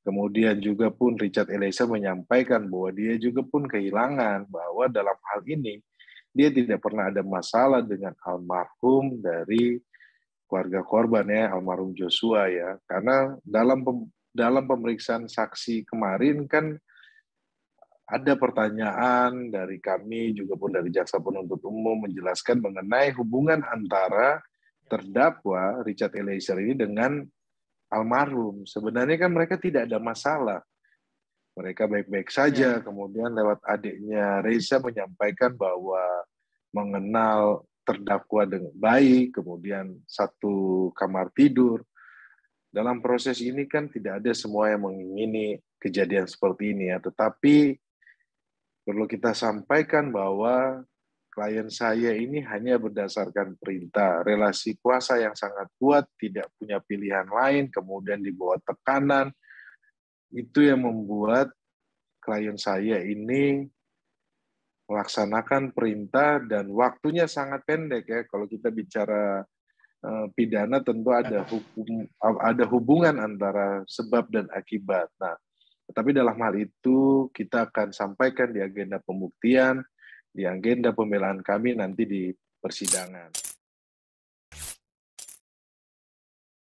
Kemudian juga pun Richard Eliezer menyampaikan bahwa dia juga pun kehilangan bahwa dalam hal ini dia tidak pernah ada masalah dengan almarhum dari keluarga korban ya almarhum Joshua ya karena dalam pem, dalam pemeriksaan saksi kemarin kan ada pertanyaan dari kami juga pun dari jaksa penuntut umum menjelaskan mengenai hubungan antara terdakwa Richard Eliezer ini dengan almarhum. Sebenarnya kan mereka tidak ada masalah. Mereka baik-baik saja. Ya. Kemudian lewat adiknya Reza menyampaikan bahwa mengenal terdakwa dengan baik, kemudian satu kamar tidur. Dalam proses ini kan tidak ada semua yang mengingini kejadian seperti ini ya, tetapi perlu kita sampaikan bahwa klien saya ini hanya berdasarkan perintah, relasi kuasa yang sangat kuat, tidak punya pilihan lain, kemudian dibawa tekanan. Itu yang membuat klien saya ini melaksanakan perintah dan waktunya sangat pendek ya. Kalau kita bicara eh, pidana tentu ada hukum ada hubungan antara sebab dan akibat. Nah, tapi dalam hal itu kita akan sampaikan di agenda pembuktian di agenda pembelaan kami nanti di persidangan.